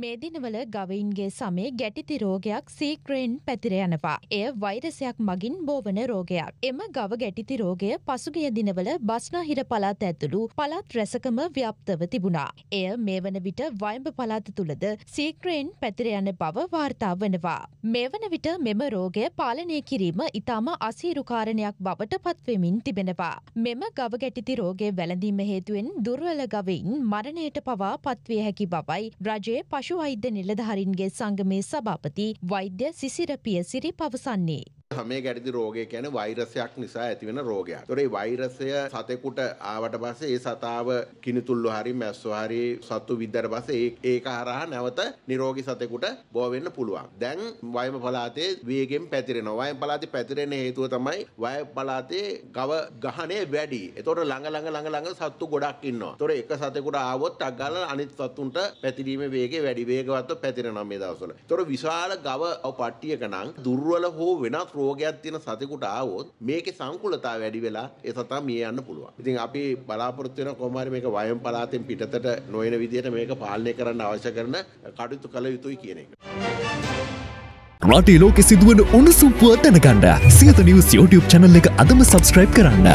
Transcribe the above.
මේ දිනවල ගවයින්ගේ සමේ ගැටිති රෝගයක් සීක්‍රයෙන් පැතිර යනවා. එය වෛරසයක් මගින් බෝවන රෝගයක්. එම ගව ගැටිති රෝගය පසුගිය දිනවල බස්නාහිර පළාත ඇතුළු පළාත් රැසකම ව්‍යාප්තව තිබුණා. එය මේ වන විට වයඹ පළාත තුළද සීක්‍රයෙන් පැතිර යන බව වාර්තා වනවා. මේ වන විට මෙම රෝගය පාලනය කිරීම ඉතාම අසීරුකාරණයක් බවට පත්වෙමින් තිබෙනවා. මෙම ගව ගැටිති රෝගය වැළඳීම හේතුවෙන් දුර්වල ගවයින් මරණයට පවා පත්විය හැකි බවයි රජයේ ප පශු වෛද්‍ය නිලධහරින්ගේ සංගමේ සභාපති වෛද්‍ය සිසිරපිය සිරි පවසන්නේ. හමේ ගැටදි රෝගය කියන වෛරසයක් නිසා ඇතිවෙන රෝගයක්. තොරේ වෛරසය සතෙකුට ආවට පස්සේ ඒ සතාව කිනිතුල්ලු හරි මැස්සෝ හරි සත්තු විද්දර පස්සේ ඒක හරහා නැවත නිරෝගී සතෙකුට බෝ වෙන්න පුළුවන්. දැන් වයම පළාතේ වේගෙන් පැතිරෙනවා. වයම පළාතේ පැතිරෙන හේතුව තමයි වයම පළාතේ ගව ගහණය වැඩි. ඒතකොට ළඟ ළඟ ළඟ ළඟ සත්තු ගොඩක් ඉන්නවා. ඒතකොට එක සතෙකුට ආවොත් අක් ගාලා අනිත් සත්තුන්ට පැතිරීමේ වේගය වැඩි. වේගවත්ව පැතිරෙනවා මේ දවස්වල. ඒතකොට විශාල ගව පට්ටියක නම් දුර්වල හෝ වෙනත් රෝගයක් තියෙන සතෙකුට ආවොත් මේකේ සංකූලතාවය වැඩි වෙලා ඒ සතා මිය යන්න පුළුවන්. ඉතින් අපි බලාපොරොත්තු වෙන කොහොම හරි මේක වයම් පළාතෙන් පිටතට නොයන විදිහට මේක පාලනය කරන්න අවශ්‍ය කරන කටයුතු කළ යුතුයි කියන එක. රටේ ලෝකෙ සිදුවන උණුසුම්පුව දැනගන්න සියත නිවස් YouTube channel එක අදම subscribe කරන්න.